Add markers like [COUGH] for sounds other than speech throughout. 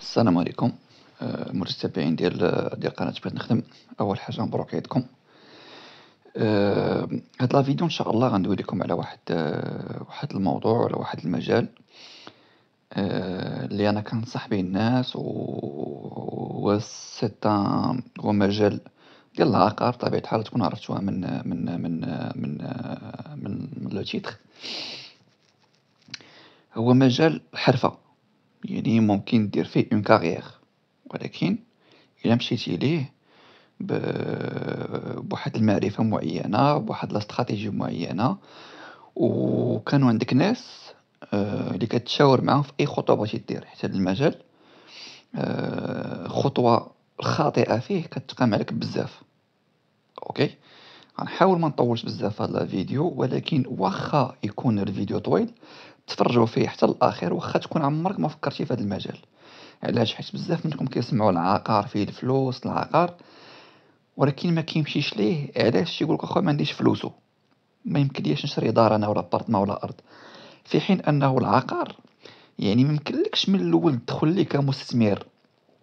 السلام عليكم آه، المتابعين ديال ديال قناه بغيت نخدم اول حاجه مبروك عيدكم آه، هاد لا فيديو ان شاء الله غندوي لكم على واحد آه، واحد الموضوع ولا واحد المجال اللي انا كنصح به الناس و هو هو مجال ديال العقار بطبيعه الحال تكون عرفتوها من من من من من لو تيتر هو مجال الحرفه يعني ممكن دير فيه اون كارير ولكن إلا مشيتي ليه بواحد المعرفة معينة بواحد لاستراتيجي معينة وكانوا عندك ناس آه، اللي كتشاور معاهم في أي خطوة بغيتي دير حتى هاد المجال آه، خطوه خاطئه فيه كتقام عليك بزاف أوكي غنحاول منطولش بزاف هاد الفيديو ولكن واخا يكون الفيديو طويل. تفرجوا فيه حتى الاخير واخا تكون عمرك ما فكرتي في هذا المجال علاش حيت بزاف منكم كيسمعوا العقار فيه الفلوس العقار ولكن ما كيمشيش ليه علاش تيقول لك اخويا ما عنديش فلوسو ما يمكنليش نشري دار انا ولا بارطما ولا ارض في حين انه العقار يعني ما يمكنلكش من الاول تدخل ليه كمستثمر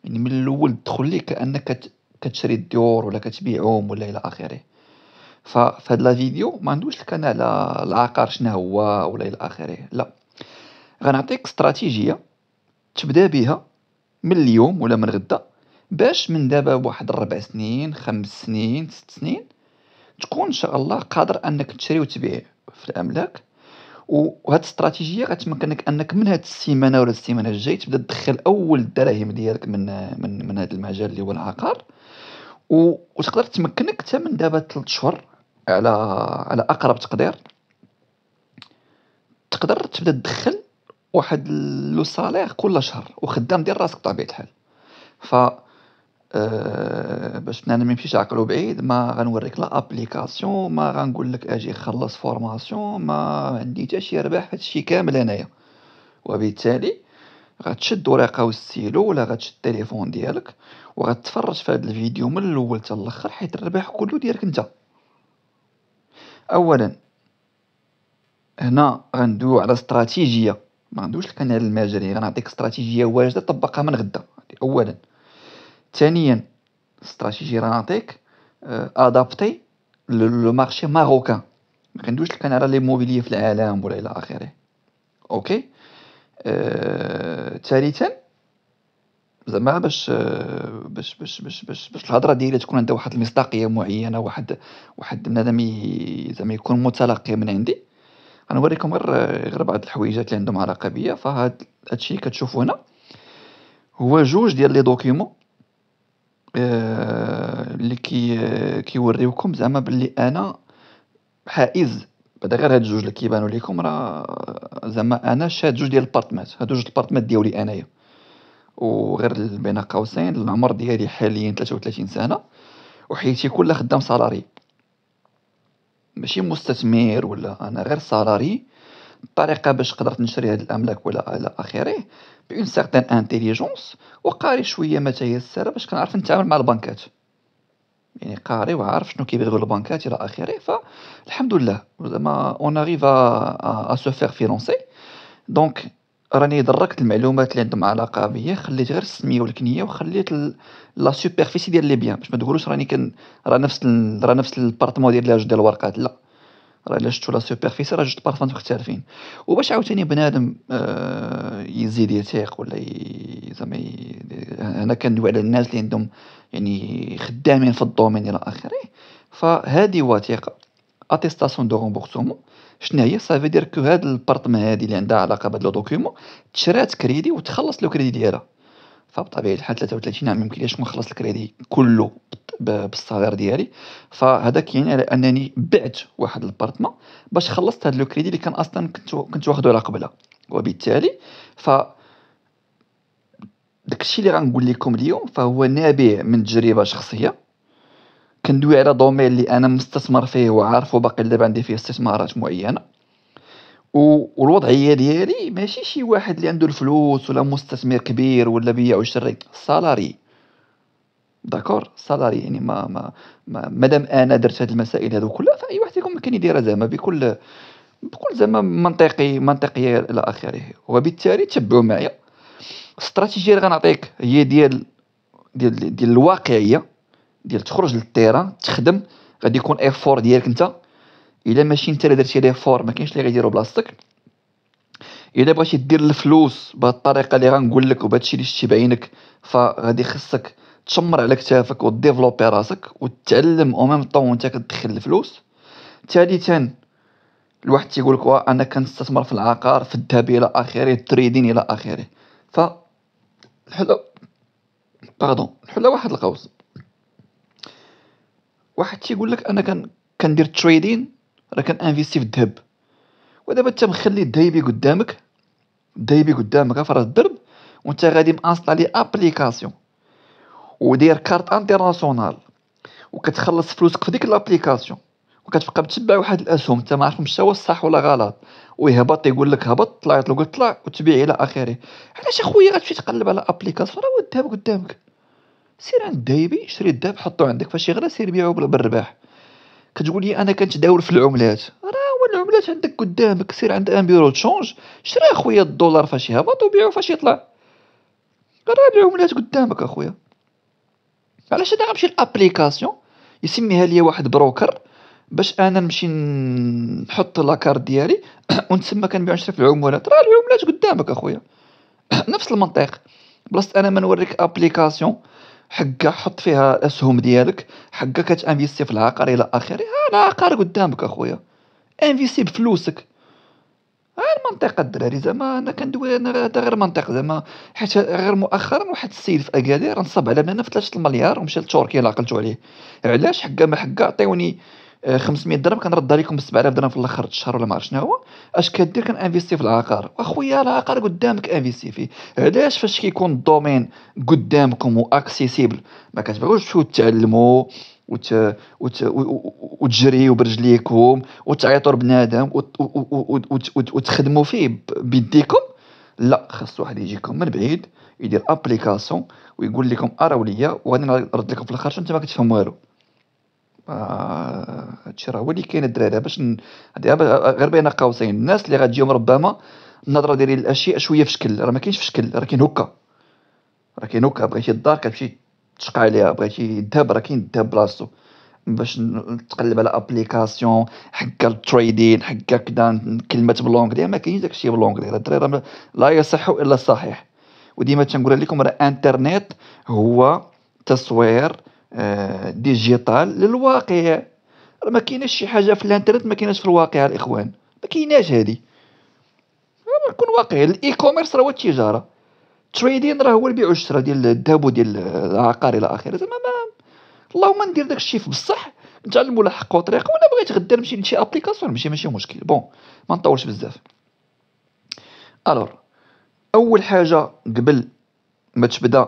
يعني من الاول تدخل ليه كانك كتشري الديور ولا كتبيعهم ولا الى اخره ففي هاد لا فيديو ما ندويش لك انا على العقار شنو هو ولا الى اخره لا غنعطيك استراتيجيه تبدا بها من اليوم ولا من غدا باش من دابا واحد ربع سنين خمس سنين ست سنين تكون ان شاء الله قادر انك تشري وتبيع في الاملاك وهاد الاستراتيجيه غتمكنك انك من هاد السيمانه ولا السيمانه الجاي تبدا تدخل اول الدراهم ديالك من من من هاد المجال اللي هو العقار وتقدر تمكنك حتى من دابا 3 شهور على على اقرب تقدير تقدر تبدا تدخل واحد لو سالير كل شهر وخدام ديال راسك بطبيعه الحال ف آه، باش انا ما نمشيش عقلو بعيد ما غنوريك لا ابليكاسيون ما غنقول لك اجي خلص فورماسيون ما عندي حتى شي ربح في هادشي كامل انايا وبالتالي غتشد ورقه وستيلو ولا غتشد التليفون ديالك وغتفرج في هذا الفيديو من الاول حتى الاخر حيت الربح كله ديالك انت اولا هنا غندويو على استراتيجيه ما عندوش القناعه المجري غنعطيك استراتيجيه واجده طبقها من غدا اولا ثانيا استراتيجي غنعطيك ادابتي لو مارشي ماروكان ما عندوش القناعه على موبيلي في العالم ولا الى اخره اوكي آه، ثالثا زعما باش آه، باش باش باش باش, باش الهضره ديالي تكون عندها واحد المصداقيه معينه واحد واحد بنادم زعما يكون متلقي من عندي غنوريكم غير غير بعض الحويجات اللي عندهم علاقه بيا فهاد هادشي كتشوفوا هنا هو جوج ديال لي دوكيومون آه، اللي كي كيوريوكم زعما بلي انا حائز بعدا غير هاد جوج اللي كيبانوا ليكم راه زعما انا شاد جوج ديال البارتمات هادو جوج البارتمات ديالي انايا وغير بين قوسين العمر ديالي حاليا 33 سنه وحياتي كلها خدام سالاري ماشي مستثمر ولا انا غير سالاري الطريقه باش قدرت نشري هاد الاملاك ولا الى اخره بان سارتان انتيليجونس وقاري شويه متى هي باش كنعرف نتعامل مع البنكات يعني قاري وعارف شنو كيبغيو البنكات الى اخره فالحمد لله زعما اون اريف ا سو فير فيرونسي دونك راني دركت المعلومات اللي عندهم علاقه بيا خليت غير السميه والكنيه وخليت لا سوبرفيسي ديال لي بيان باش ما تقولوش راني كن راه نفس راه نفس البارتمون ديال جوج ديال الورقات لا راه الا شفتو لا سوبرفيسي راه جوج بارتمون مختلفين وباش عاوتاني بنادم آه يزيد يثيق ولا زعما ي... هنا كندوي على الناس اللي عندهم يعني خدامين في الدومين الى اخره فهذه وثيقه اتيستاسيون دو رومبورسومون شنو هي سافي دير كو هاد البرطمه هادي اللي عندها علاقه بهاد لو دوكيومون تشرات كريدي وتخلص لو كريدي ديالها فبطبيعه الحال 33 عام ليش نخلص الكريدي كله بالصغير ديالي فهذا كاين على انني بعت واحد البارتما باش خلصت هاد لو كريدي اللي كان اصلا كنت كنت واخدو على قبلها وبالتالي ف داكشي اللي غنقول لكم اليوم فهو نابع من تجربه شخصيه كندوي على دومين اللي انا مستثمر فيه وعارفه باقي دابا عندي فيه استثمارات معينه والوضعيه ديالي ماشي شي واحد اللي عنده الفلوس ولا مستثمر كبير ولا بيع وشري سالاري داكور سالاري يعني ما ما ما مادام انا درت هاد المسائل هادو كلها فاي واحد فيكم ممكن يديرها زعما بكل بكل زعما منطقي منطقيه الى اخره وبالتالي تبعوا معايا الاستراتيجيه اللي غنعطيك هي ديال ديال ديال الواقعيه ديال تخرج للتيران تخدم غادي يكون ايفور ديالك انت الا ماشي انت اللي درتي ليفور ما كاينش اللي غيديرو بلاصتك الا بغيتي دير الفلوس بهاد الطريقه اللي غنقول لك الشيء اللي شتي بعينك فغادي خصك تشمر على كتافك وديفلوبي راسك وتعلم او ميم طون وانت كتدخل الفلوس ثالثا الواحد تيقول لك انا كنستثمر في العقار في الذهب الى اخره التريدين الى اخره ف الحلو باردون الحلو واحد القوس واحد تيقول لك انا كان كندير تريدين راه انفيستي في الذهب ودابا انت مخلي الذهبي قدامك الذهبي قدامك في راس الدرب وانت غادي مانستالي ابليكاسيون وداير كارت انترناسيونال وكتخلص فلوسك في ديك الابليكاسيون وكتبقى تتبع واحد الاسهم انت ما عارف هو الصح ولا غلط ويهبط يقول لك هبط طلع يطلق طلع وتبيع الى اخره علاش اخويا غتمشي تقلب على ابليكاسيون راه هو الذهب قدامك سير عند الذهبي شري الذهب حطو عندك فاش يغلى سير بيعو بالرباح كتقول لي انا كنتداول في العملات راه هو العملات عندك قدامك سير عند ان بيرو تشونج شري اخويا الدولار فاش يهبط وبيعو فاش يطلع راه العملات قدامك اخويا علاش انا غنمشي لابليكاسيون يسميها ليا واحد بروكر باش انا نمشي نحط لاكار ديالي [CLEARS THROAT] ونتسمى كنبيع نشري في العمولات راه العملات قدامك اخويا [CLEARS THROAT] نفس المنطق بلاصه انا ما نوريك ابليكاسيون حقا حط فيها الاسهم ديالك حقا كتانفيستي في العقار الى اخره انا آه، عقار قدامك اخويا انفيستي بفلوسك ها آه، المنطقة الدراري زعما انا كندوي انا هذا غير منطق زعما حيت غير مؤخرا واحد السيد في اكادير نصب على مننا في 3 المليار ومشى لتركيا اللي عقلتو عليه علاش حقا ما حقا عطيوني 500 آه، درهم كنردها لكم ب 7000 درهم في الاخر الشهر ولا ما عرفت شنو هو اش كدير كنفيستي في العقار اخويا العقار قدامك انفيستي فيه علاش فاش كيكون الدومين قدامكم واكسيسيبل ما كتبغوش تمشيو تعلموا وت... وت... وتجريو برجليكم وتعيطوا لبنادم وت... وت... وتخدموا فيه بيديكم لا خاص واحد يجيكم من بعيد يدير ابليكاسيون ويقول لكم اراو ليا وغادي نرد لكم في الاخر انت ما كتفهم والو هادشي راه هو اللي كاين الدراري باش غير بين قوسين الناس اللي غاتجيهم ربما النظره ديالي للاشياء شويه في شكل راه ما كاينش في شكل راه كاين هكا راه كاين هكا بغيتي الدار كتمشي تشقى عليها بغيتي الذهب راه كاين الذهب بلاصتو باش نتقلب على ابليكاسيون حكا التريدين حكا كدا كلمات بلونغلي ما كاينش داكشي بلونغلي راه الدراري لا يصح الا الصحيح وديما تنقول لكم راه انترنت هو تصوير آه، ديجيتال للواقع ما كاينش شي حاجه في الانترنت ما كاينش في الواقع الاخوان ما كايناش هذه نكون واقعي الاي كوميرس راه هو التجاره تريدين راه هو البيع والشراء ديال الذهب وديال العقار الى اخره زعما اللهم ندير داك الشيء بصح نتعلموا الحق وطريقه ولا بغيت غدا نمشي لشي ابليكاسيون ماشي ماشي مشكل بون ما نطولش بزاف الور اول حاجه قبل ما تبدا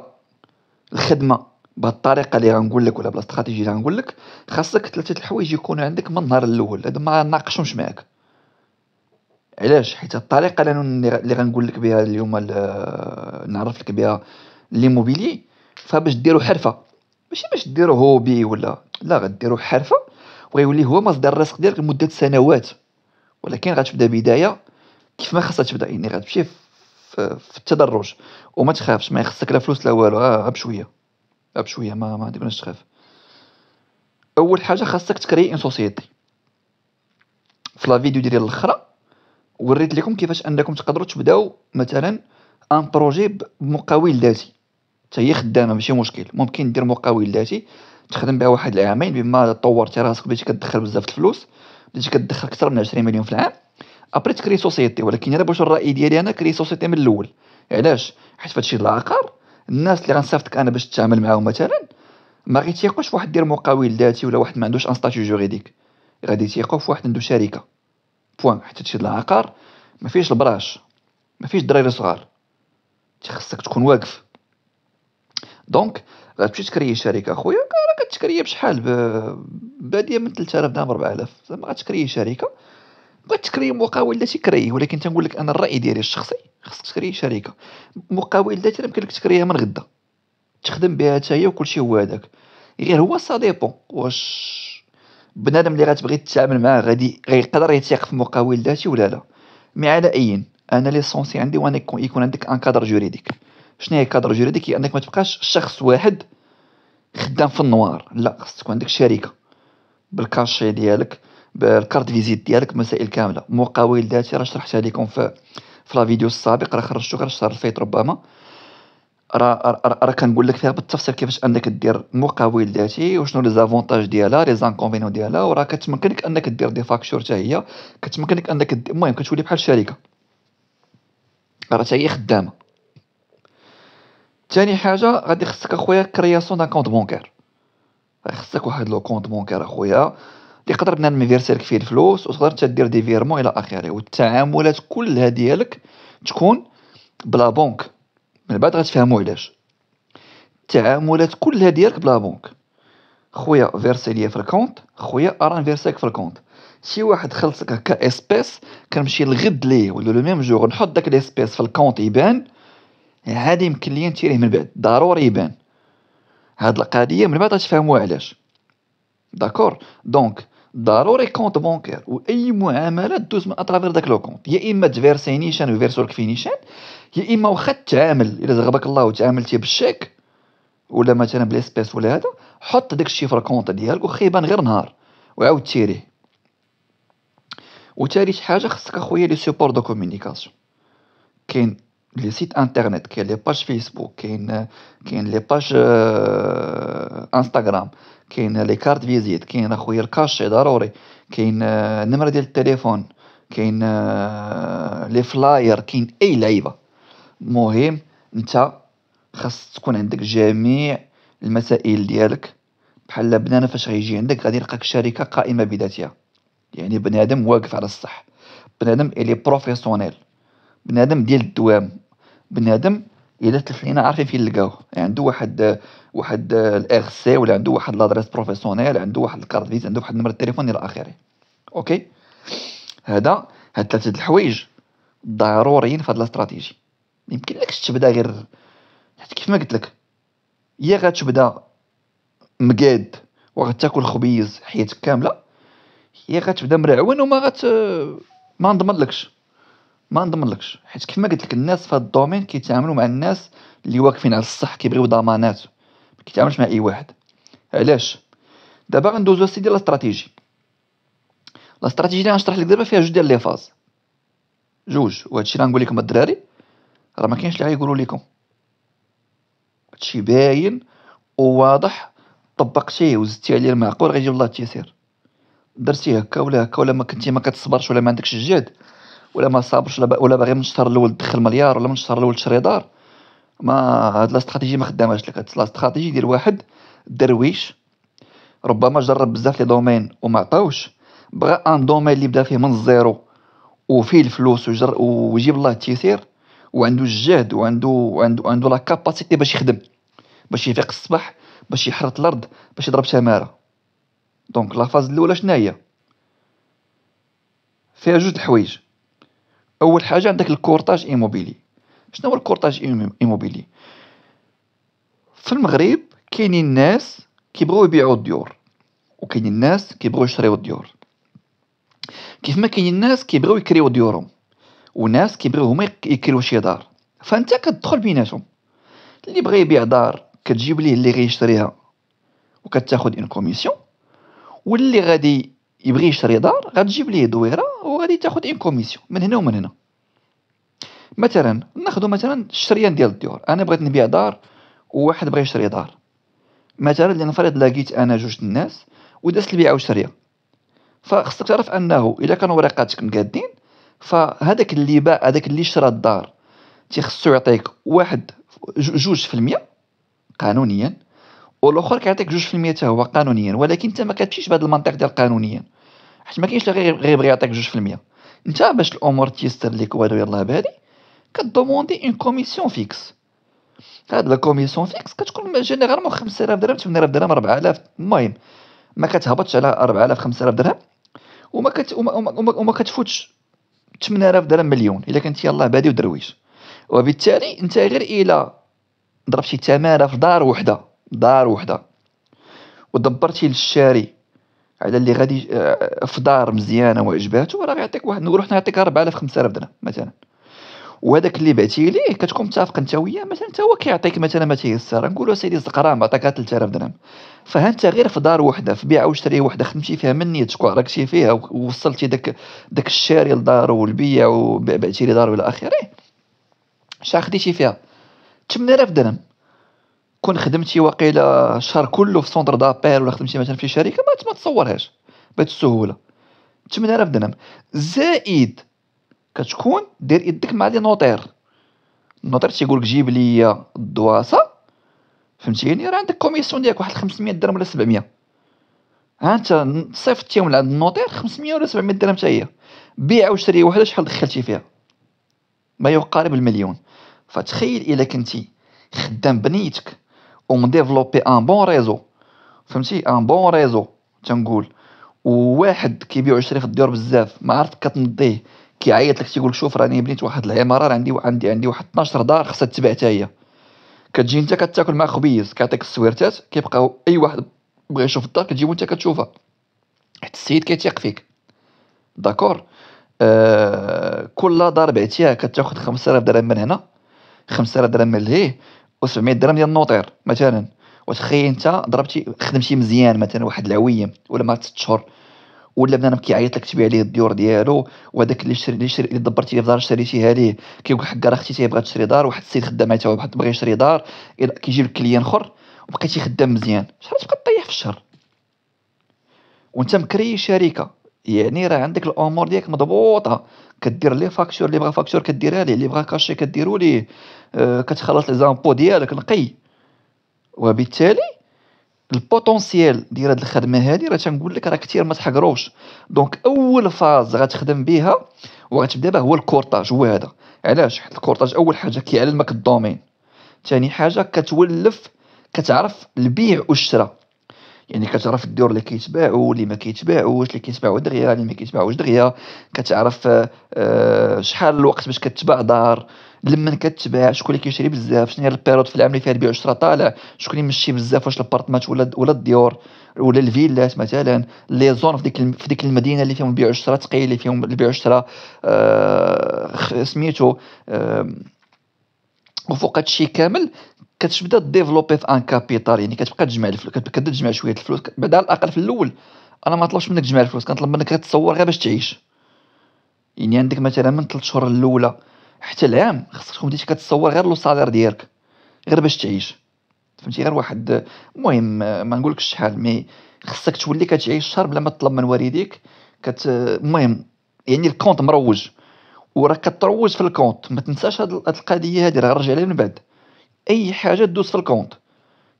الخدمه بالطريقه اللي غنقول لك ولا بالاستراتيجي اللي غنقول لك خاصك ثلاثه الحوايج يكونوا عندك من النهار الاول هذا ما ناقشهمش معاك علاش حيت الطريقه اللي غنقول لك بها اليوم نعرف لك بها لي موبيلي فباش ديروا حرفه ماشي باش ديروا هوبي ولا لا غديروا حرفه وغيولي هو مصدر الرزق ديالك لمده سنوات ولكن غتبدا بدايه كيف ما خاصها تبدا يعني غتمشي في التدرج وما تخافش ما يخصك لا فلوس لا والو آه، غير بشويه لعب شويه ما ما تبانش تخاف اول حاجه خاصك تكري ان سوسيتي في الفيديو ديال الاخرى وريت لكم كيفاش انكم تقدروا تبداو مثلا ان بروجي بمقاول ذاتي تاهي خدامه ماشي مشكل ممكن دير مقاول ذاتي تخدم بها واحد العامين بما طورتي راسك بديتي كدخل بزاف الفلوس بديتي كدخل اكثر من عشرين مليون في العام ابري تكري سوسيتي ولكن انا باش الراي ديالي انا كري سوسيتي من الاول علاش حيت فهادشي العقار الناس اللي غنصيفطك انا باش تتعامل معاهم مثلا ما غادي تيقوش دير مقاول ذاتي ولا واحد ما عندوش ان ستاتيو جوريديك غادي في واحد عنده شركه بوان حتى تشد العقار ما فيش البراش ما فيش دراري صغار خصك تكون واقف دونك غتمشي تكري شركه خويا راه كتكري بشحال باديه من 3000 درهم 4000 زعما غتكري شركه تكري مقاول لا تكرهيه ولكن تنقول لك انا الراي ديالي الشخصي خصك تكري شركه مقاول ذاتي يمكن لك تكريها من غدا تخدم بها حتى هي وكلشي هو هذاك غير هو سا ديبون واش بنادم اللي غتبغي تتعامل معاه غادي غيقدر يثيق في مقاول ذاتي ولا لا مي على اي انا ليسونسي عندي وانا يكون عندك ان كادر جوريديك شنو هي كادر جوريديك هي انك ما تبقاش شخص واحد خدام في النوار لا خصك تكون عندك شركه بالكاشي ديالك بالكارت فيزيت ديالك مسائل كامله مقاول ذاتي راه شرحتها لكم في في لا فيديو السابق راه خرجتو غير الشهر الفايت ربما راه راه كنقول لك فيها بالتفصيل كيفاش انك دير مقاول ذاتي وشنو لي زافونتاج ديالها لي زانكونفينيون ديالها وراه كتمكنك انك دير دي فاكتور حتى هي كتمكنك انك المهم كتولي بحال شركه راه هي خدامه ثاني حاجه غادي خصك اخويا كرياسيون دان كونت بونكير خصك واحد لو كونت بونكير اخويا تقدر تنمي سيرك فيه الفلوس وتقدر تدير دي فيرمون الى اخره والتعاملات كلها ديالك تكون بلا بنك من بعد غتفهموا علاش التعاملات كلها ديالك بلا بنك خويا فيرسي ليا في الكونت خويا اران فيرسيك في الكونت شي واحد خلصك هكا اسبيس كنمشي الغد ليه ولا لو ميم جور نحط داك الاسبيس في الكونت يبان هادي يمكن ليا نتيريه من بعد ضروري يبان هاد القضيه من بعد غتفهموا علاش داكور دونك ضروري كونت بونكير واي معامله دوز من اترافير داك لو كونت يا اما تفيرسي نيشان ويفيرسو لك يا اما واخا تعامل الا زغبك الله وتعاملتي بالشيك ولا مثلا بليسبيس ولا هذا حط داك الشيفر كونت ديالك وخيبان غير نهار وعاود تيريه وثالث حاجه خصك اخويا لي سوبور دو كومونيكاسيون كاين لي سيت انترنت كاين لي باج فيسبوك كاين كاين لي باج انستغرام كاين لي كارت فيزيت كاين اخويا الكاشي ضروري كاين النمره ديال التليفون كاين لي فلاير كاين اي لعيبه المهم انت خاص تكون عندك جميع المسائل ديالك بحال بنادم فاش غيجي عندك غادي يلقاك شركه قائمه بذاتها يعني بنادم واقف على الصح بنادم الي بروفيسيونيل بنادم ديال الدوام بنادم الى الا تلفينا عارفين فين نلقاوه يعني عنده واحد واحد الار سي ولا عنده واحد لادريس بروفيسيونيل عنده واحد الكارت فيز عنده واحد النمر التليفون الى اخره اوكي هذا هاد ثلاثه الحوايج ضروريين في هاد الاستراتيجي يمكن لكش تبدا غير حيت كيف ما قلت لك يا غتبدا مقاد وغتاكل خبيز حياتك كامله يا غتبدا مرعون وما غت ما نضمنلكش ما نضمنلكش حيت كيف قلت لك الناس في هذا الدومين كيتعاملوا مع الناس اللي واقفين على الصح كيبغيو ضمانات ما كيتعاملش مع اي واحد علاش دابا غندوزو سيدي لا استراتيجي اللي غنشرح لك دابا فيها جوج ديال لي فاز جوج وهادشي اللي غنقول لكم الدراري راه ما كاينش اللي غيقولوا لكم هادشي باين وواضح طبقتيه وزدتي عليه المعقول غيجي الله التيسير درتي هكا ولا هكا ولا ما كنتي ما كتصبرش ولا ما عندكش الجهد ولا ما صابرش ولا باغي من الشهر الاول تدخل مليار ولا من الشهر الاول تشري دار ما هاد استراتيجي ما خداماش لك هاد استراتيجي ديال واحد درويش ربما جرب بزاف لي دومين وما عطاوش بغى ان دومين اللي بدا فيه من الزيرو وفيه الفلوس وجر ويجيب الله التيسير وعندو الجهد وعندو عنده عندو لا كاباسيتي باش يخدم باش يفيق الصباح باش يحرث الارض باش يضرب تماره دونك لا فاز الاولى شناهي فيها جوج الحوايج اول حاجه عندك الكورتاج ايموبيلي شنو هو الكورتاج ايموبيلي في المغرب كاينين الناس كيبغيو يبيعوا الديور وكاينين الناس كيبغيو يشريو الديور كيف ما كاينين الناس كيبغيو يكريو ديورهم وناس كيبغيو هما يكريو شي دار فانت كتدخل بيناتهم اللي بغى يبيع دار كتجيب ليه اللي غيشريها وكتاخد اون كوميسيون واللي غادي يبغي يشري دار غتجيب ليه دويره وغادي تاخذ اون كوميسيون من هنا ومن هنا مثلا ناخذ مثلا الشريان ديال الديور انا بغيت نبيع دار وواحد بغى يشري دار مثلا لنفرض لقيت انا جوج الناس ودازت البيعه والشريه فخصك تعرف انه الا كانوا ورقاتك مقادين فهذاك اللي باع هذاك اللي شرى الدار تيخصو يعطيك واحد جوج في المية قانونيا والاخر كيعطيك جوج في المية هو قانونيا ولكن انت ما كتمشيش بهذا المنطق ديال قانونيا حيت ما كاينش غير غير بغي يعطيك 2% انت باش الامور تيسر ليك وهادو يلاه بهادي كدوموندي اون كوميسيون فيكس هاد لا كوميسيون فيكس كتكون جينيرالمون 5000 درهم 8000 درهم 4000 المهم ما كتهبطش على 4000 5000 درهم وما كت وما, وما, وما وما كتفوتش 8000 درهم مليون الا كنت يلاه بادي ودرويش وبالتالي انت غير الى ضربتي الثماره في دار وحده دار وحده ودبرتي للشاري على اللي غادي آه، في دار مزيانه وعجباتو راه غيعطيك واحد نقول حنا نعطيك 4000 5000 درهم مثلا وهذاك اللي بعتي ليه كتكون متفق انت وياه مثلا انت هو كيعطيك مثلا ما تيسر له سيدي الزقرام عطاك 3000 درهم فها انت غير في دار وحده في بيعه وشري وحده خدمتي فيها من نيتك وعركتي فيها ووصلتي داك داك الشاري لدارو والبيع وبعتي لي دارو الى اخره شحال خديتي فيها 8000 درهم كون خدمتي واقيلا الشهر كله في سونتر دابيل ولا خدمتي مثلا في شركه ما تصورهاش بهاد السهوله 8000 درهم زائد كتكون دير يدك مع لي نوطير النوطير تيقول لك جيب لي الدواسه فهمتيني راه عندك كوميسيون ديالك واحد 500 درهم ولا 700 ها انت صيفطتيهم لعند النوطير 500 ولا 700 درهم حتى هي بيع وشري وحده شحال دخلتي فيها ما يقارب المليون فتخيل الا كنتي خدام بنيتك اون ديفلوبي ان بون ريزو فهمتي ان بون ريزو تنقول وواحد كيبيع ويشري في الديور بزاف ما عرفت كتنضيه كيعيط لك تيقول لك شوف راني بنيت واحد العماره عندي وعندي عندي واحد 12 دار خصها تتباع حتى هي كتجي انت كتاكل مع خبيز كيعطيك السويرتات كيبقاو اي واحد بغى يشوف الدار كتجيبو انت كتشوفها حيت السيد كيتيق فيك داكور آه كل دار بعتيها كتاخد 5000 درهم من هنا 5000 درهم من لهيه و700 درهم ديال النوطير مثلا وتخيل انت ضربتي خدمتي مزيان مثلا واحد العويم ولا ما ست شهور ولا بنادم كيعيط لك تبيع ليه الديور ديالو وهذاك اللي شري اللي شري اللي دبرتي ليه في دار شريتيها ليه كيقول حق راه اختي تيبغى تشري دار واحد السيد خدام معاه هو بغى يشري دار كيجيب لك كليان اخر وبقيتي خدام مزيان شحال تبقى طيح في الشهر وانت مكري شركه يعني راه عندك الامور ديالك مضبوطه كدير لي فاكتور لي بغا فاكتور كديرها ليه لي بغا كاشي كديرو ليه آه كتخلص لي زامبو ديالك نقي وبالتالي البوتونسيال ديال هاد الخدمه هادي راه تنقول لك راه كثير ما تحقروش دونك اول فاز غتخدم بها وغتبدا بها هو الكورتاج هو هذا علاش حيت الكورتاج اول حاجه كيعلمك الدومين ثاني حاجه كتولف كتعرف البيع والشراء يعني كتعرف الدور اللي كيتباعوا اللي ما كيتباعوش اللي كيتباعوا دغيا اللي ما كيتباعوش دغيا كتعرف آه، آه، شحال الوقت باش كتباع دار لمن كتباع شكون اللي كيشري بزاف شنو هي البيرود في العام اللي فيها البيع والشراء طالع شكون اللي مشي بزاف واش الابارتمات ولا ولا الديور ولا الفيلات مثلا لي زون في ديك في ديك المدينه اللي فيهم البيع والشراء ثقيل اللي فيهم البيع والشراء آه سميتو آه وفوق هادشي كامل كتبدا ديفلوبي في ان كابيتال يعني كتبقى تجمع الفلوس كتبدا تجمع شويه الفلوس بعد على الاقل في الاول انا ما طلبش منك تجمع الفلوس كنطلب منك تصور غير باش تعيش يعني عندك مثلا من 3 شهور الاولى حتى العام خصك تكون بديتي كتصور غير لو سالير ديالك غير باش تعيش فهمتي غير واحد المهم ما نقولكش شحال مي خصك تولي كتعيش شهر بلا ما تطلب من والديك كت المهم يعني الكونت مروج وراك كتروج في الكونت ما تنساش هاد القضيه هادي راه رجع لها من بعد اي حاجه دوز في الكونت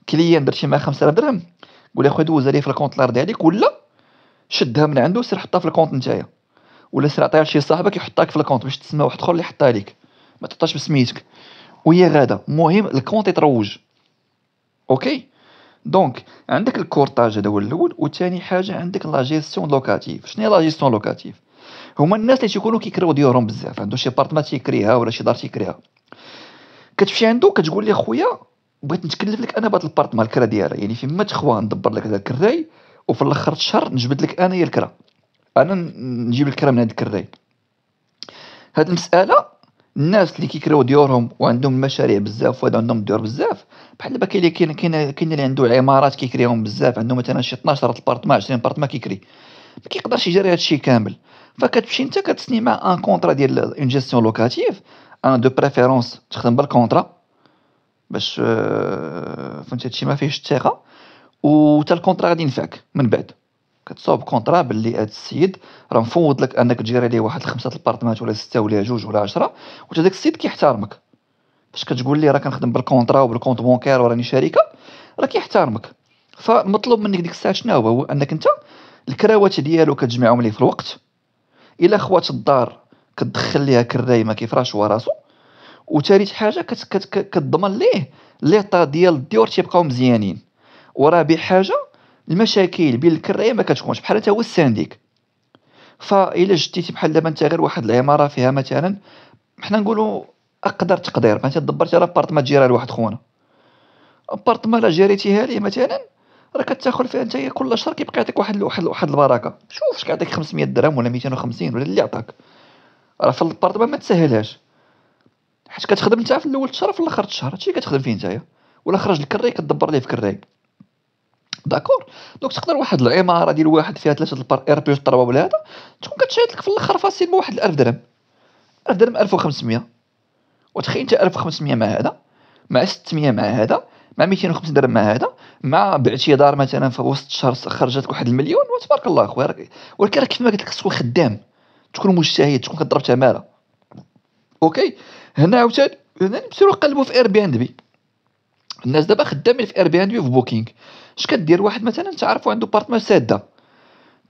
كليان درتي معاه 5000 درهم قول خويا دوز عليه في الكونت الله يرضي عليك ولا شدها من عنده سير حطها في الكونت نتايا ولا سير عطيها لشي صاحبك يحطها في الكونت باش تسمى واحد اخر اللي حطها لك ما تحطهاش بسميتك وهي غادة المهم الكونت يتروج اوكي دونك عندك الكورتاج هذا هو الاول وثاني حاجه عندك لا جيستيون لوكاتيف شنو هي لا جيستيون لوكاتيف هما الناس اللي تيكونوا كيكريو ديورهم بزاف عندهم شي بارتما تيكريها ولا شي دار تيكريها كتمشي عنده كتقول ليه خويا بغيت نتكلف لك انا بهاد البارت مع الكره ديالها يعني فيما تخوى ندبر لك هذا الكراي وفي الاخر الشهر نجبد لك انا هي الكره انا نجيب الكره من هذا الكراي هاد المساله الناس اللي كيكراو ديورهم وعندهم مشاريع بزاف وهذا عندهم ديور بزاف بحال دابا كاين كاين كاين اللي عنده عمارات كيكريهم بزاف عنده مثلا شي 12 بارتما 20 بارتما كيكري ما كيقدرش يجري هادشي كامل فكتمشي انت كتسني مع ان كونطرا ديال اون جيستيون لوكاتيف انا دو بريفيرونس تخدم بالكونطرا باش فهمتي هادشي ما فيهش الثقه حتى الكونطرا غادي ينفعك من بعد كتصوب كونطرا باللي هاد السيد راه مفوض لك انك تجيري عليه واحد خمسه البارتمات ولا سته ولا جوج ولا عشره وتا داك السيد كيحترمك فاش كتقول ليه راه كنخدم بالكونطرا وبالكونت بونكير وراني شركه راه كيحترمك فالمطلوب منك ديك الساعه شنو هو هو انك انت الكراوات ديالو كتجمعهم ليه في الوقت الا خوات الدار كتدخل ليها كراي ما كيفراش هو راسو وثالث حاجه كتضمن ليه ليطا ديال الديور تيبقاو مزيانين ورابع حاجه المشاكل بين الكراي ما كتكونش بحال حتى هو السانديك فالا جديتي بحال دابا انت غير واحد العماره فيها مثلا حنا نقولوا اقدر تقدير مثلا دبرتي ما تجيرها واحد خونا ابارتما لا جاريتيها ليه مثلا راه كتاخذ فيها انت كل شهر كيبقى يعطيك واحد واحد واحد البركه شوف كيعطيك 500 درهم ولا 250 ولا اللي عطاك راه في البارطمان ما تسهلهاش حيت كتخدم نتا في الاول الشهر في الاخر الشهر هادشي اللي كتخدم فيه نتايا ولا خرج الكري كدبر ليه في كري داكور دونك تقدر واحد العماره ديال واحد فيها ثلاثه البار اير بي طربه ولا هذا تكون كتشيط لك في الاخر فاسيل بواحد 1000 درهم 1000 درهم 1500 وتخيل انت 1500 مع هذا مع 600 مع هذا مع 250 درهم مع هذا مع بعتي دار مثلا في وسط الشهر خرجت لك واحد المليون وتبارك الله اخويا ولكن كيف ما قلت لك خصك خدام تكون مجتهد تكون كضرب تماره اوكي هنا عاوتاني هنا نمشيو نقلبوا في اير بي ان بي الناس دابا خدامين في اير بي ان بي في بوكينغ اش كدير واحد مثلا تعرفوا عنده بارتما ساده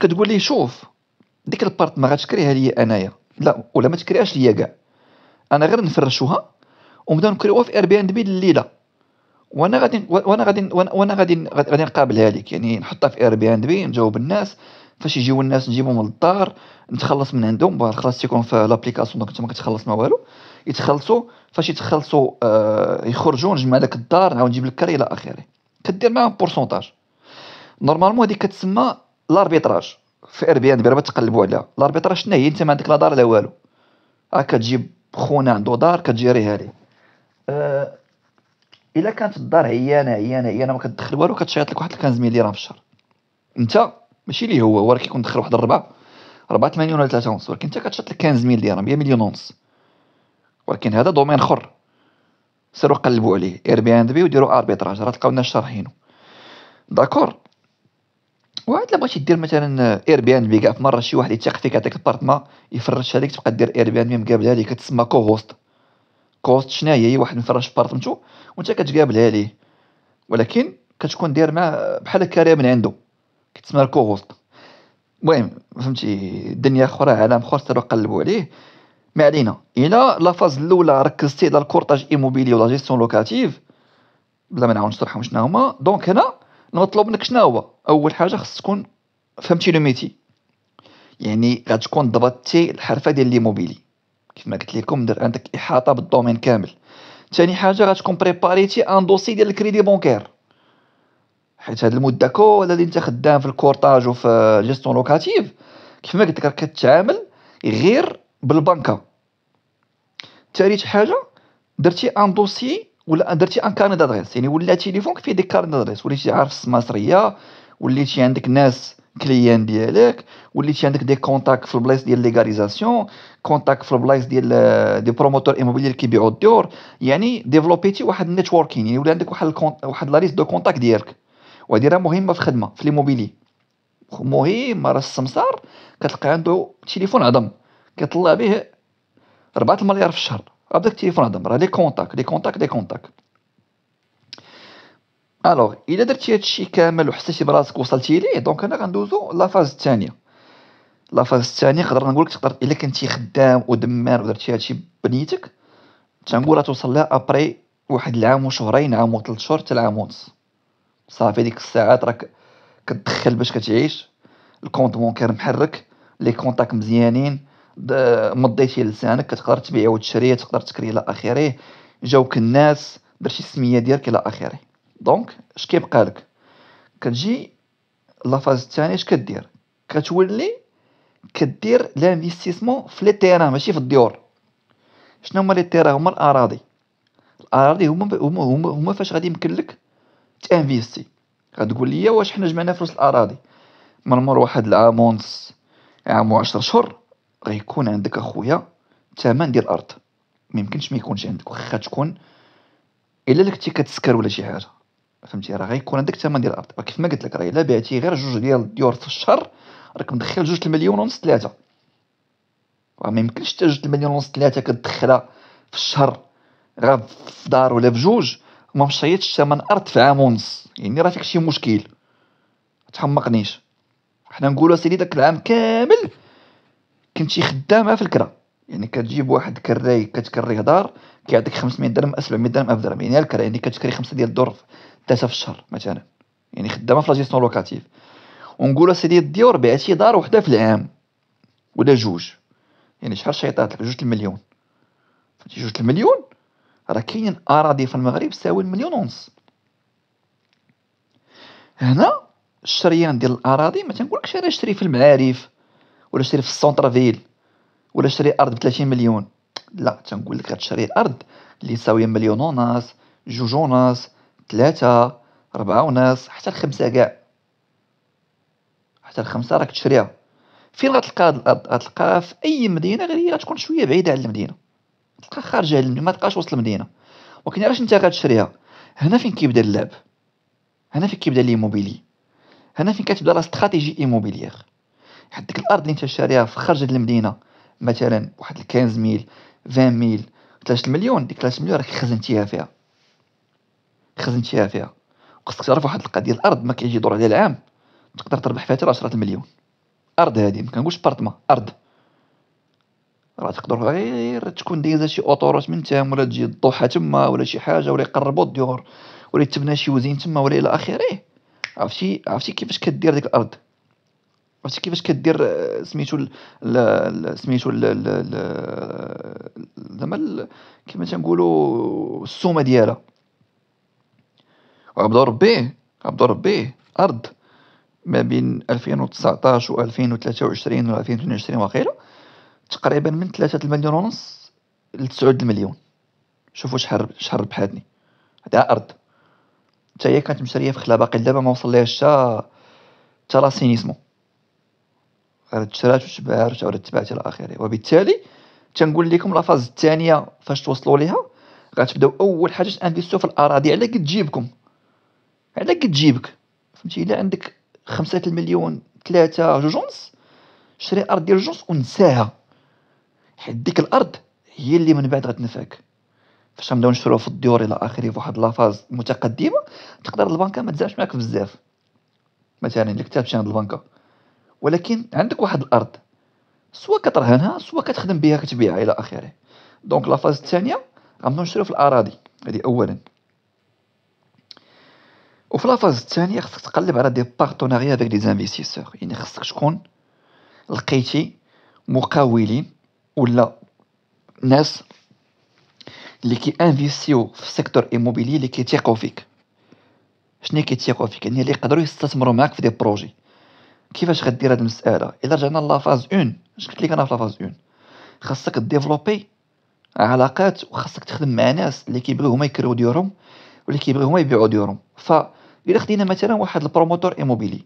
كتقول ليه شوف ديك البارت ما غاتشكريها ليا انايا لا ولا ما تكريهاش ليا كاع انا غير نفرشوها ونبدا نكريوها في اير بي ان بي الليله وانا غادي وانا غادي وانا غادي غادي نقابلها لك يعني نحطها في اير بي ان بي نجاوب الناس فاش يجيو الناس نجيبهم للدار نتخلص من عندهم بعد خلاص تيكون في لابليكاسيون دونك انت ما كتخلص ما والو يتخلصوا فاش يتخلصوا آه يخرجوا نجمع لك الدار نعاود نجيب لك الى اخره كدير معاهم بورسونتاج نورمالمون هذيك كتسمى لاربيتراج في ار بي ان دابا تقلبوا عليها لاربيتراج شنو هي انت ما عندك لا دار لا والو راه كتجيب خونا عنده دار كتجيريها ليه آه الا كانت الدار عيانه عيانه عيانه ما كتدخل والو كتشيط لك واحد 15 مليون درهم في الشهر انت ماشي ليه هو هو راه كيكون دخل واحد الربعه 4 8 ولا 3 ونص ولكن انت كتشط لك 15 ميل درهم 100 مليون ونص ولكن هذا دومين اخر سيروا قلبوا عليه اير بي ان بي وديروا اربيتراج راه تلقاونا شارحينو داكور وعاد لا بغيتي دير مثلا اير بي ان بي كاع في مره شي واحد يتيق فيك هذاك البارتما يفرش هذيك تبقى دير اير بي ان بي مقابلها ليه كتسمى كو هوست كو هوست هي اي واحد مفرش بارتمتو وانت كتقابلها ليه ولكن كتكون داير مع بحال كاريه من عنده كتسمى الكوغوست المهم فهمتي دنيا اخرى عالم اخر سيرو قلبوا عليه ما علينا الى لافاز الاولى ركزتي على الكورتاج ايموبيلي ولا جيستيون لوكاتيف بلا ما نعاود نشرحهم شنو هما دونك هنا المطلوب منك شنو هو اول حاجه خص تكون فهمتي لو ميتي يعني غتكون ضبطتي الحرفه ديال ليموبيلي كيف ما قلت لكم دير عندك احاطه بالدومين كامل ثاني حاجه غتكون بريباريتي ان دوسي ديال الكريدي بونكير حيت هاد المده كلها اللي انت خدام في الكورتاج وفي جيستون لوكاتيف كيف ما قلت لك كتعامل غير بالبنكه ثالث حاجه درتي ان دوسي ولا درتي ان كارني دادريس يعني ولا تليفونك فيه ديك كارني دادريس وليتي عارف السماسريه وليتي عندك ناس كليان ديالك وليتي عندك دي كونتاك في البلايص ديال ليغاليزاسيون كونتاك في البلايص ديال دي بروموتور ايموبيلي اللي كيبيعوا الديور يعني ديفلوبيتي واحد النيتوركين يعني ولا عندك واحد واحد لا ليست دو كونتاك ديالك وهادي راه مهمه في خدمه في ليموبيلي مهم راه السمسار كتلقى عنده تليفون عظم كيطلع به 4 المليار في الشهر راه بداك التليفون عظم راه لي كونتاك لي كونتاك لي كونتاك الوغ الا درتي هادشي كامل وحسيتي براسك وصلتي ليه دونك انا غندوزو فاز الثانيه فاز الثانيه نقدر نقولك تقدر الا كنتي خدام ودمار ودرتي هادشي بنيتك تنقول توصل لها ابري واحد العام وشهرين عام وثلاث شهور حتى العام ونص صافي ديك الساعات راك كتدخل باش كتعيش الكونط بونكير محرك لي كونتاك مزيانين مضيتي لسانك كتقدر تبيع وتشري تقدر تكري الى اخره جاوك الناس درتي السميه ديالك الى اخره دونك اش كيبقى لك كتجي لافاز الثانيه اش كدير كتولي كدير لانفيستيسمون في لي تيرا ماشي في الديور شنو هما لي تيرا هما الاراضي الاراضي هما هما, هما فاش غادي يمكن لك تانفيستي غتقول لي واش حنا جمعنا فلوس الاراضي من مر واحد العام ونص عام يعني وعشر شهور غيكون عندك اخويا ثمن ديال الارض ميمكنش ما يكونش عندك واخا تكون الا لكتي كتسكر ولا شي حاجه فهمتي راه غيكون عندك ثمن ديال الارض كيف ما قلت لك راه الا بعتي غير جوج ديال الديور في الشهر راك مدخل جوج المليون ونص ثلاثه راه ما يمكنش حتى جوج المليون ونص ثلاثه كتدخلها في الشهر غير في دار ولا في جوج ما مشيتش الثمن ارض في عام ونص يعني راه فيك شي مشكل تحمقنيش حنا نقولوا سيدي داك العام كامل كنتي خدامه في الكرا يعني كتجيب واحد كراي كتكريه دار كيعطيك 500 درهم 700 درهم 1000 درهم يعني الكرا يعني كتكري خمسه ديال الدور ثلاثه في الشهر مثلا يعني خدامه في لاجيستون لوكاتيف ونقولوا سيدي الديور بعتي دار وحده في العام ولا جوج يعني شحال شيطات لك جوج المليون فهمتي جوج المليون راه كاين اراضي في المغرب تساوي مليون ونص هنا الشريان ديال الاراضي ما تنقولكش انا شري في المعارف ولا شري في السونتر فيل ولا شري ارض ب 30 مليون لا تنقول لك غتشري ارض اللي تساوي مليون ونص جوج ونص ثلاثة ربعة ونص حتى الخمسة كاع حتى الخمسة راك تشريها فين غتلقى هاد الارض غتلقاها في اي مدينة غير هي غتكون شوية بعيدة على المدينة تبقى خارجه على ما تبقاش وسط المدينه ولكن علاش انت غتشريها هنا فين كيبدا اللعب هنا فين كيبدا لي موبيلي هنا فين كتبدا لا استراتيجي ايموبيليير حيت ديك الارض اللي انت شاريها في خارج المدينه مثلا واحد 15 ميل 20 ميل 3 مليون ديك 3 مليون راك خزنتيها فيها خزنتيها فيها خصك تعرف واحد القضيه الارض ما كيجي عليها العام تقدر تربح فيها حتى 10 مليون ارض هذه ما كنقولش ارض راه تقدر غير تكون دايزه شي اطور من تام ولا تجي الضحى تما ولا شي حاجه ولا يقربوا الديور ولا يتبنى شي وزين تما ولا الى اخره عرفتي عرفتي كيفاش كدير ديك الارض عرفتي كيفاش كدير آه، سميتو ال سميتو زعما كيما تنقولوا السومه ديالها وعبدو ربي عبدو ربي ارض ما بين 2019 و 2023 و 2022 وغيره تقريبا من ثلاثة المليون ونص لتسعود المليون شوفوا شحال شحال ربحاتني هذا ارض حتى هي كانت مشريه في خلا باقي دابا ما وصل ليها حتى حتى سينيسمو غير تشرات وتباعات وتعاود تبعت الى اخره وبالتالي تنقول لكم لافاز الثانيه فاش توصلوا ليها غتبداو اول حاجه تانفيستو في الاراضي على كتجيبكم على تجيبك فهمتي الا عندك خمسة المليون ثلاثة جوج ونص شري ارض ديال جوج ونساها حيت ديك الارض هي اللي من بعد غتنفعك فاش غنبداو نشرو في الديور الى اخره في واحد لافاز متقدمه تقدر البنكه ما تزعش معاك بزاف مثلا الا كنت تمشي عند البنكه ولكن عندك واحد الارض سوا كترهنها سوا كتخدم بها كتبيعها الى اخره دونك لافاز الثانيه غنبداو نشرو في الاراضي هذه اولا وفي لافاز الثانيه خصك تقلب على دي بارتناريا افيك دي زانفيستيسور يعني خصك تكون لقيتي مقاولين ولا ناس اللي انفيسيو في السيكتور ايموبيلي اللي كيتيقوا فيك شنو كيتيقوا فيك يعني اللي يقدروا يستثمروا معاك في دي بروجي كيفاش غدير هاد المساله الا رجعنا لافاز 1 اش قلت لك انا في لافاز 1 خاصك ديفلوبي علاقات وخاصك تخدم مع ناس اللي كيبغيو هما يكريو ديورهم واللي كيبغيو هما يبيعوا ديورهم ف الا خدينا مثلا واحد البروموتور ايموبيلي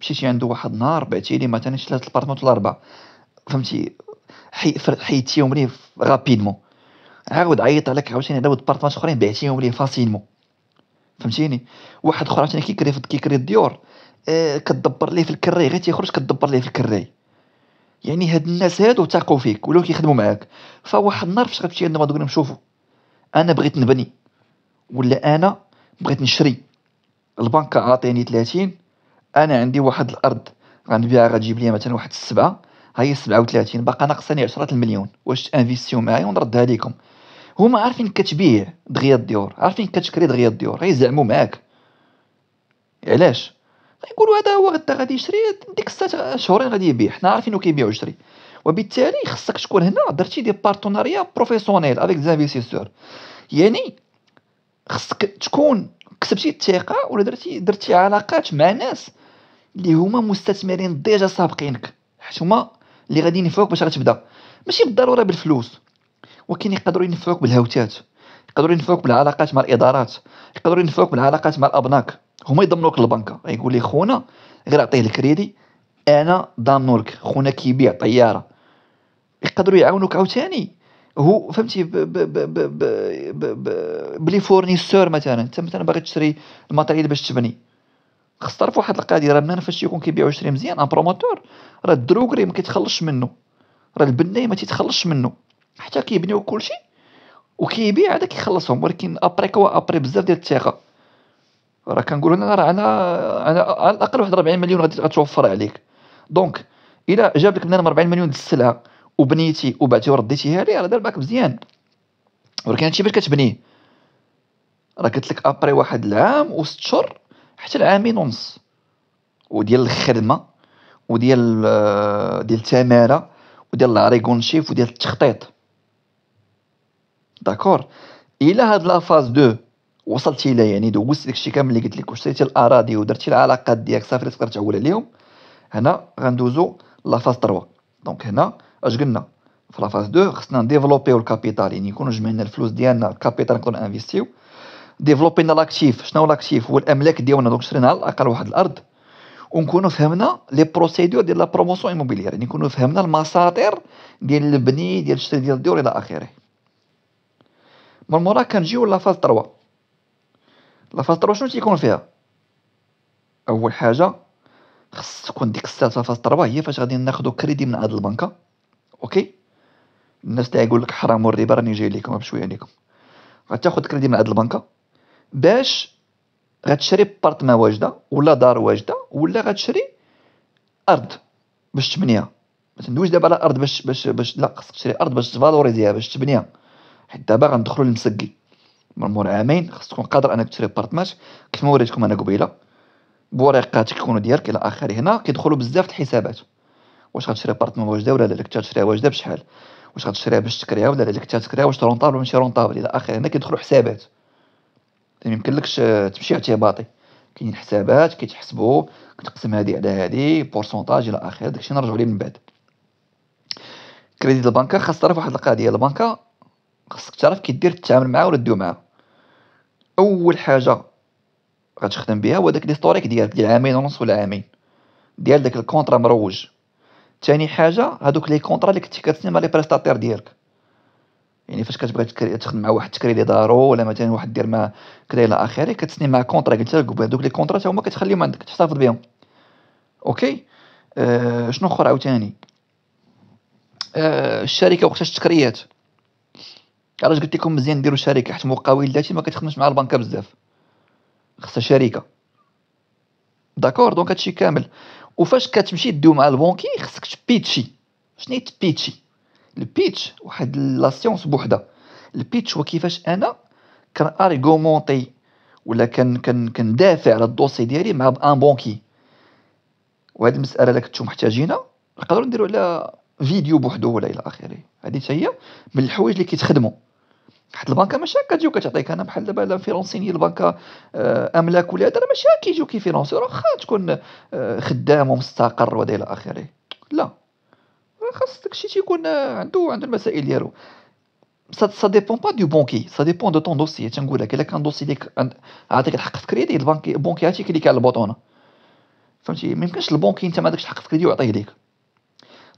مشيتي عنده واحد النهار بعتي لي مثلا شي ثلاث ولا اربعه فهمتي حيدتيهم ليه رابيدمون عاود عيط عليك عاوتاني عاود بارطاج اخرين بعتيهم ليه فاسيلمون فهمتيني واحد اخر عاوتاني كيكري كيكري الديور آه كدبر ليه في الكري غير تيخرج كدبر ليه في الكري يعني هاد الناس هادو تاقوا فيك ولاو كيخدموا معاك فواحد النهار فاش غتمشي عندهم غتقول لهم شوفوا انا بغيت نبني ولا انا بغيت نشري البنك عاطيني 30 انا عندي واحد الارض غنبيعها غتجيب لي مثلا واحد السبعه هي 37 باقا ناقصاني 10 المليون واش انفيستيو معايا ونردها ليكم هما عارفين كتبيع دغيا الديور عارفين كتشري دغيا الديور غيزعموا معاك علاش غيقولوا هذا هو غدا غادي يشري ديك الساعه شهرين غادي يبيع حنا عارفينو كيبيع ويشري وبالتالي خصك تكون هنا درتي دي بارتناريا بروفيسيونيل افيك زانفيسيسور يعني خصك تكون كسبتي الثقه ولا درتي درتي علاقات مع ناس اللي هما مستثمرين ديجا سابقينك حيت هما اللي غادي ينفعوك باش غتبدا ماشي بالضروره بالفلوس ولكن يقدروا ينفعوك بالهوتات يقدروا ينفعوك بالعلاقات مع الادارات يقدروا ينفعوك بالعلاقات مع الابناك هما يضمنوك البنكه يقول لي خونا غير عطيه الكريدي انا ضامنولك خونا كيبيع طياره يقدروا يعاونوك عاوتاني هو فهمتي بلي فورنيسور مثلا انت مثلا باغي تشري الماتيريال باش تبني خاص تعرف واحد القضيه راه ما فاش يكون كيبيع ويشري مزيان ان بروموتور راه الدروغري ما كيتخلصش منه راه البناي ما تيتخلصش منه حتى كيبنيو كلشي وكيبيع هذا كيخلصهم ولكن ابري كوا ابري بزاف ديال الثقه راه كنقول انا راه على على الاقل واحد 40 مليون غادي غتوفر عليك دونك الا جاب لك من 40 مليون ديال السلعه وبنيتي وبعتي ورديتيها لي راه دار معاك مزيان ولكن هادشي باش كتبنيه راه قلت لك ابري واحد العام وست شهور حتى العامين ونص وديال الخدمه وديال آه، ديال التماره وديال العريكون شيف وديال التخطيط داكور الى هاد لا فاز 2 وصلتي الى يعني دوزتي داكشي كامل اللي قلت لك وشريتي الاراضي ودرتي العلاقات ديالك صافي تقدر تعول عليهم هنا غندوزو لا فاز 3 دونك هنا اش قلنا في لا فاز 2 خصنا نديفلوبيو الكابيتال يعني يكونوا جمعنا الفلوس ديالنا الكابيتال نكون انفيستيو ديفلوبينا لاكتيف شنو هو لاكتيف هو الاملاك ديالنا دونك شرينا على الاقل واحد الارض ونكونوا فهمنا لي بروسيدور ديال لا بروموسيون ايموبيليير يعني نكونوا فهمنا المساطير ديال البني ديال الشري ديال الدور الى اخره من مورا كنجيو لا فاز 3 فاز 3 شنو تيكون فيها اول حاجه خص تكون ديك الساعه فاز 3 هي فاش غادي ناخذ كريدي من هاد البنكه اوكي الناس تيقول لك حرام الربا راني جاي لكم بشويه عليكم غتاخذ كريدي من هاد البنكه باش غتشري بارتما واجده ولا دار واجده ولا غتشري ارض باش تبنيها ما تندويش دابا على ارض باش باش باش لا خاصك تشري ارض باش تفالوريزيها باش تبنيها حيت دابا غندخلوا للمسقي من مور عامين خصك تكون قادر انك تشري بارتماج كيف ما وريتكم انا قبيله بوريقاتك كيكونوا ديالك الى اخره هنا كيدخلوا بزاف الحسابات واش غتشري بارتما واجده ولا لا تشريها واجده بشحال واش غتشريها باش تكريها ولا لا لك تكريها واش رونطابل ولا ماشي رونطابل الى اخره هنا كيدخلوا حسابات ميمكنلكش تمشي اعتباطي كاينين حسابات كيتحسبوا كتقسم هادي على هادي بورسونتاج الى اخره داكشي نرجعوا ليه من بعد كريديت البنكه خاص تعرف واحد القضيه البنكه خاصك تعرف كي دير التعامل معاها ولا تدوي معاها اول حاجه غتخدم بها هو داك ليستوريك ديالك ديال عامين ونص ولا عامين ديال داك الكونطرا مروج ثاني حاجه هادوك لي كونطرا اللي كنتي كتسني مع لي بريستاتير ديالك يعني فاش كتبغي تخدم مع واحد تكري لي دارو ولا مثلا واحد دير مع كذا الى اخره كتسني مع كونترا قلت لك دوك لي كونترا هما كتخليهم عندك تحتفظ بهم اوكي آه شنو اخر عاوتاني آه الشركه وقتاش تكريات علاش قلت لكم مزيان ديروا شركه حيت مقاول ذاتي ما كتخدمش مع البنكه بزاف خصها شركه داكور دونك هادشي كامل وفاش كتمشي دوي مع البونكي خصك تبيتشي شنو تبيتشي البيتش واحد لا سيونس بوحدها البيتش هو كيفاش انا كنارغومونتي ولا كان كان كندافع على الدوسي ديالي مع ان بونكي وهاد المساله الا كنتو محتاجينها نقدروا نديروا على فيديو بوحدو ولا الى اخره هذه حتى هي من الحوايج اللي كيتخدموا حيت البنكه ماشي هكا تجيو كتعطيك انا بحال دابا الفرنسيين البنكه آه، املاك ولا هذا ماشي هكا كيجيو راه واخا تكون آه، خدام ومستقر ودا الى اخره لا خاص داكشي تيكون عنده عنده المسائل ديالو سا سا ديبون با دو بونكي سا ديبون دو طون دوسي تنقول لك الا كان دوسي ديك عطيك الحق في كريدي البنكي البونكي عرفتي كليك على البوطونه فهمتي ما يمكنش البونكي انت ما عندكش الحق في كريدي ويعطيه ليك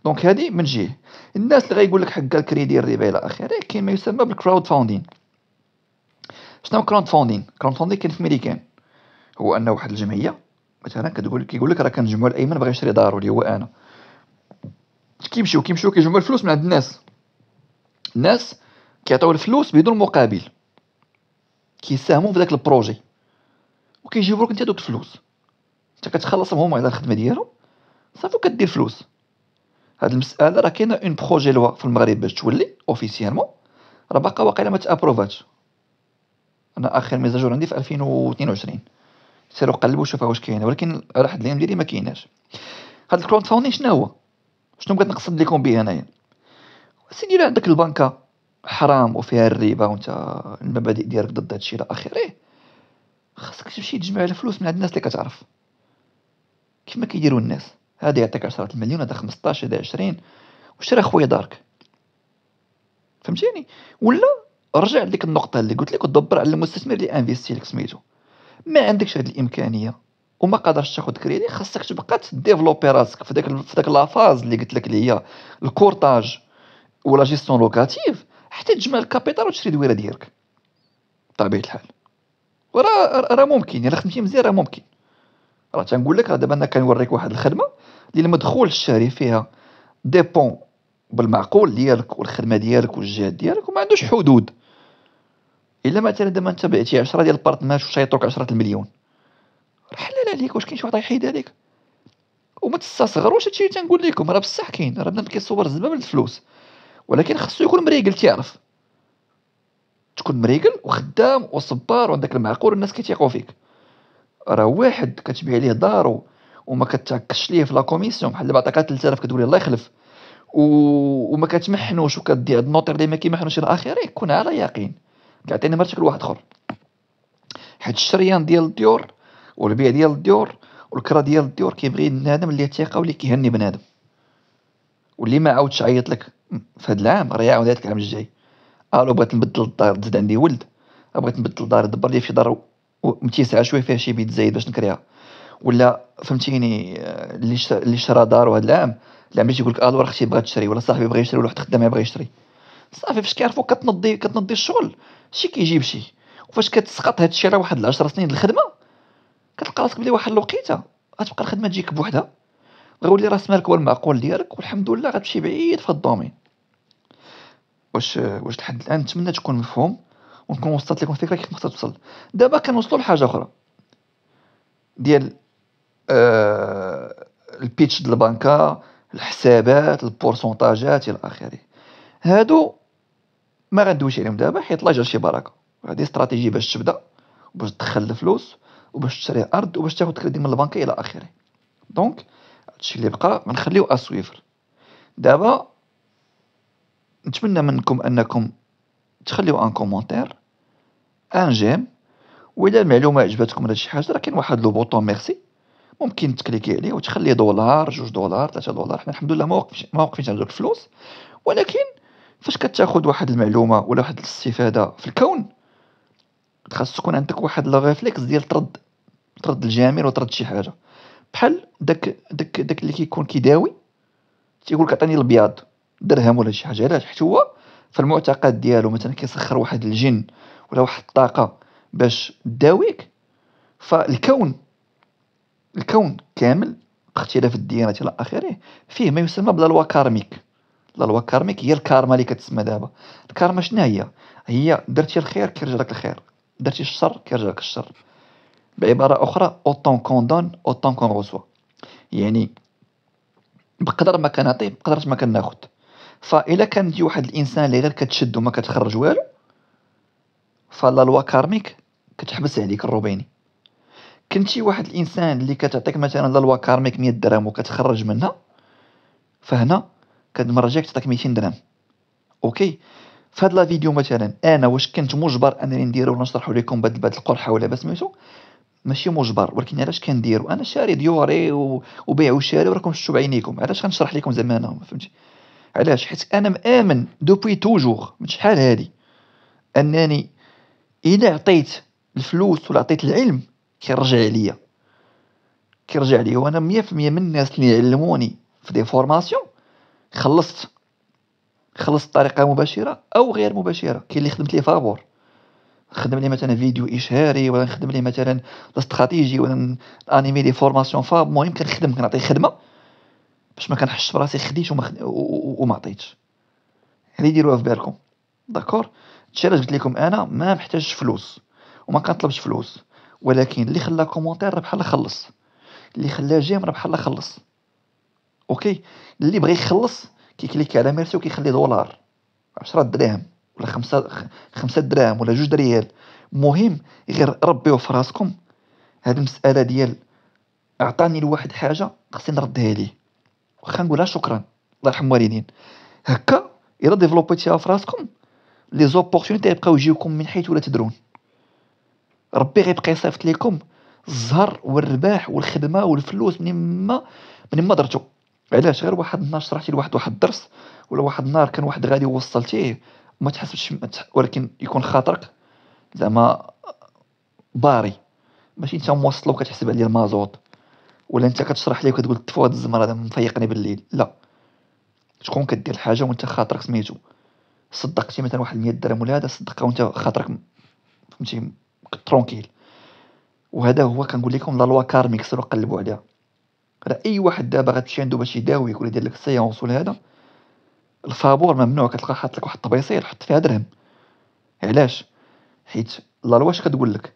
دونك هادي من جهه الناس اللي غايقول لك حق الكريدي الربا الى اخره كاين ما يسمى بالكراود فاوندين شنو كراود فاوندين كراود فاوندين كاين في ميريكان هو ان واحد الجمعيه مثلا كتقول كيقول لك راه كنجمعوا الايمن باغي يشري دارو اللي هو انا كيمشيو كيمشيو كيجمعوا الفلوس من عند الناس الناس كيعطيو الفلوس بدون مقابل كيساهموا في داك البروجي وكيجيبوا لك انت دوك الفلوس انت كتخلصهم هما على الخدمه ديالهم صافي وكدير فلوس هاد المساله راه كاينه اون بروجي لوا في المغرب باش تولي اوفيسيالمون راه باقا واقيلا ما تابروفاتش انا اخر ميزاجور عندي في 2022 سيرو قلبوا شوفوا واش كاينه ولكن على حد العلم ديالي ما كايناش هاد الكراود فاوندينغ شنو هو شنو بغيت نقصد لكم به انايا سيدي الا عندك البنكه حرام وفيها الربا وانت المبادئ ديالك ضد هادشي الى اخره إيه، خاصك تمشي تجمع الفلوس من عند الناس اللي كتعرف كيما كيديروا الناس هذا يعطيك 10 المليون هذا 15 هذا 20 وشري خويا دارك فهمتيني ولا رجع لديك النقطه اللي قلت لك ودبر على المستثمر اللي انفيستي لك سميتو ما عندكش هذه الامكانيه وما قادرش تاخذ كريدي خاصك تبقى تديفلوبي راسك في داك في داك لافاز اللي قلت لك اللي هي الكورتاج ولا جيستيون لوكاتيف حتى تجمع الكابيتال وتشري دويره ديالك بطبيعه الحال وراه راه ممكن الا خدمتي مزيان راه ممكن راه تنقول لك راه دابا انا كنوريك واحد الخدمه اللي المدخول الشهري فيها ديبون بالمعقول ديالك والخدمه ديالك والجهد ديالك وما عندوش حدود الا مثلا دابا انت بعتي 10 ديال البارتنر وشيطوك 10 المليون عليك واش كاين شي واحد يحيد عليك وما تستصغروش هادشي اللي تنقول لكم راه بصح كاين راه بنادم كيصور زبابه الفلوس ولكن خصو يكون مريقل تيعرف تكون مريقل وخدام وصبار وعندك المعقول الناس كيتيقوا فيك راه واحد كتبيع ليه دارو وما كتعكش ليه في لا كوميسيون بحال دابا 3000 كتقول الله يخلف و... وما كتمحنوش وكدي هاد النوطير اللي ما كيمحنوش الى اخره كون على يقين كيعطيني مرتك لواحد اخر حيت الشريان ديال الديور والبيع ديال الديور والكرا ديال الديور كيبغي بنادم اللي ثقه واللي كيهني بنادم واللي ما عاودش عيط لك في هذا العام راه يعاود لك العام الجاي الو بغيت نبدل الدار تزيد عندي ولد أه، بغيت نبدل الدار دبر لي في دار متيسعه شويه فيها شي بيت زايد باش نكريها ولا فهمتيني يعني، آه، اللي اللي شرى دارو هذا العام العام ماشي يقول لك الو راه اختي بغات تشري ولا صاحبي بغا يشري ولا واحد خدام بغا يشري صافي فاش كيعرفوا كتنضي كتنضي الشغل شي كيجيب شي وفاش كتسقط هادشي على واحد 10 سنين الخدمه كتلقى راسك بلي واحد الوقيته غتبقى الخدمه تجيك بوحدها غيولي راس مالك هو المعقول ديالك والحمد لله غتمشي بعيد في الدومين واش واش لحد الان نتمنى تكون مفهوم ونكون وصلت لكم الفكره كيف خصها توصل دابا كنوصلوا لحاجه اخرى ديال آه البيتش ديال البنكه الحسابات البورسونتاجات الى اخره هادو ما غندويش عليهم دابا حيت الله شي بركه هذه استراتيجي باش تبدا باش تدخل الفلوس وباش تشري ارض وباش تاخذ كريدي من البنك الى اخره دونك هادشي اللي بقى ما نخليو اسويفر دابا نتمنى منكم انكم تخليو ان كومونتير ان جيم واذا المعلومه عجبتكم ولا شي حاجه راه كاين واحد لو بوطون ميرسي ممكن تكليكي عليه وتخلي دولار جوج دولار ثلاثة دولار حنا الحمد لله ما وقفش ما وقفش على الفلوس ولكن فاش كتاخذ واحد المعلومه ولا واحد الاستفاده في الكون خاص تكون عندك واحد ريفليكس ديال ترد ترد الجميل وترد شي حاجه بحال داك داك داك اللي كيكون كيداوي تيقول لك عطيني البياض درهم ولا شي حاجه علاش حيت هو في المعتقد ديالو مثلا كيسخر واحد الجن ولا واحد الطاقه باش داويك فالكون الكون كامل باختلاف الديانات الى اخره فيه ما يسمى بلا كارميك لا لوا كارميك هي الكارما اللي كتسمى دابا الكارما شنو هي هي درتي الخير كيرجع لك الخير درتي الشر كيرجع لك الشر بعباره اخرى اوطون كون دون اوطون كون غوسوا يعني بقدر ما كنعطي بقدر ما كناخذ فإلا كان تجي واحد الانسان اللي غير كتشد وما كتخرج والو فلا لوا كارميك كتحبس عليك الروبيني كنتي واحد الانسان اللي كتعطيك مثلا لا لوا كارميك 100 درهم وكتخرج منها فهنا كتمرجيك تعطيك 200 درهم اوكي في هاد الفيديو مثلا انا واش كنت مجبر انني نديرو ونشرحو لكم بهذا بهذا القرحه ولا بسميتو ماشي مجبر ولكن علاش كنديرو انا شاري ديوري وبيع وشاري وراكم شفتو بعينيكم علاش غنشرح لكم زعما انا فهمتي علاش حيت انا مامن دوبوي توجور من شحال هادي انني الا عطيت الفلوس ولا عطيت العلم كيرجع عليا كيرجع عليا وانا 100% من الناس اللي علموني في دي فورماسيون خلصت خلص بطريقه مباشره او غير مباشره كاين اللي خدمت ليه فابور خدم لي مثلا فيديو اشهاري ولا نخدم لي مثلا الاستراتيجي ولا انيمي لي فورماسيون فاب المهم كنخدم كنعطي خدمه باش ما كنحسش براسي خديت وما وما عطيتش هذه ديروها في بالكم داكور هادشي قلت لكم انا ما محتاجش فلوس وما كنطلبش فلوس ولكن اللي خلى كومونتير ربح الله خلص اللي خلى جيم ربح الله خلص اوكي اللي بغى يخلص كيكليكي على ميرسي وكيخلي دولار 10 دراهم ولا 5 5 دراهم ولا جوج دريال مهم غير ربيو في راسكم هاد المساله ديال اعطاني لواحد حاجه خصني نردها ليه واخا نقولها شكرا الله يرحم والدين هكا الا ديفلوبيتيها في راسكم لي زوبورتونيتي يبقاو يجيوكم من حيث ولا تدرون ربي غيبقى يصيفط لكم الزهر والرباح والخدمه والفلوس من ما من ما درتو علاش غير واحد النهار شرحتي لواحد واحد الدرس ولا واحد النهار كان واحد غادي وصلتيه ما تحسبش ولكن يكون خاطرك زعما باري ماشي انت موصل كتحسب عليه المازوط ولا انت كتشرح ليه وكتقول تفو هاد الزمر هذا مفيقني بالليل لا شكون كدير الحاجه وانت خاطرك سميتو صدقتي مثلا واحد 100 درهم ولا هذا صدقها وانت خاطرك فهمتي ترونكيل وهذا هو كنقول لكم لا لوا كارميك سيرو قلبوا عليها راه اي واحد دابا غتمشي عنده باش يداويك ولا يدير لك السيونس ولا هذا الفابور ممنوع كتلقى حاط لك واحد الطبيصير حط فيها درهم علاش حيت لا لوا اش كتقول لك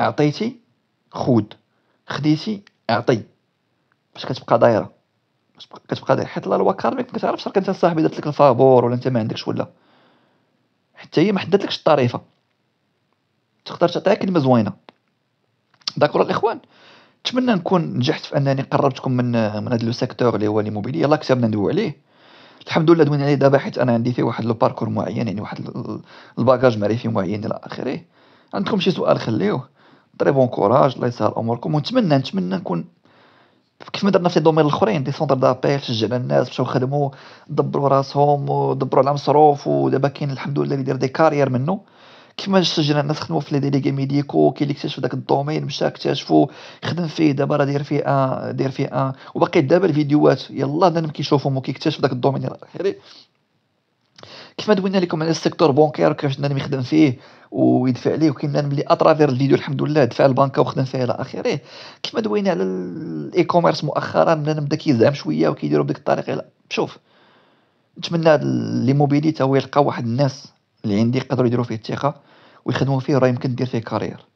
اعطيتي خود خديتي اعطي باش كتبقى دايره باش كتبقى دايره حيت لا لوا كارميك ما كتعرفش راك انت صاحبي درت لك الفابور ولا انت ما عندكش ولا حتى هي ما حددتلكش الطريفه تقدر تعطيها كلمه زوينه داكور الاخوان نتمنى نكون نجحت في انني قربتكم من من هذا لو سيكتور اللي هو ليموبيلي يلاه كتبنا بدنا ندويو عليه الحمد لله دوينا عليه دابا حيت انا عندي فيه واحد لو باركور معين يعني واحد الباكاج معرفي معين الى اخره عندكم شي سؤال خليوه طري بون كوراج الله يسهل اموركم ونتمنى نتمنى نكون كيف ما درنا في الدومين الاخرين دي سونتر دابيل شجعنا الناس مشاو خدموا دبروا راسهم ودبروا على مصروف ودابا كاين الحمد لله اللي دير دي كارير منه كما سجلنا الناس خدموا في لي ديليغي ميديكو كاين اللي اكتشف داك الدومين مشى اكتشفوا خدم فيه دابا راه داير فيه ان داير فيه ان وباقي دابا الفيديوهات يلا دابا كيشوفهم وكيكتشف داك الدومين الى اخره كيف ما دوينا لكم على السيكتور بونكير وكيفاش نادم يخدم فيه ويدفع ليه وكاين نادم اللي اترافير الفيديو الحمد لله دفع البنكه وخدم فيها الى اخره كيف ما دوينا على الاي كوميرس مؤخرا نادم بدا كيزعم شويه وكيديروا بديك الطريقه شوف نتمنى لي موبيليتي هو يلقى واحد الناس اللي عندي يقدروا يديروا فيه الثقه ويخدموا فيه راه يمكن دير فيه كارير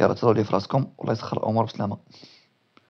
يلا تهلاو لي فراسكم والله يسخر الامور بسلامه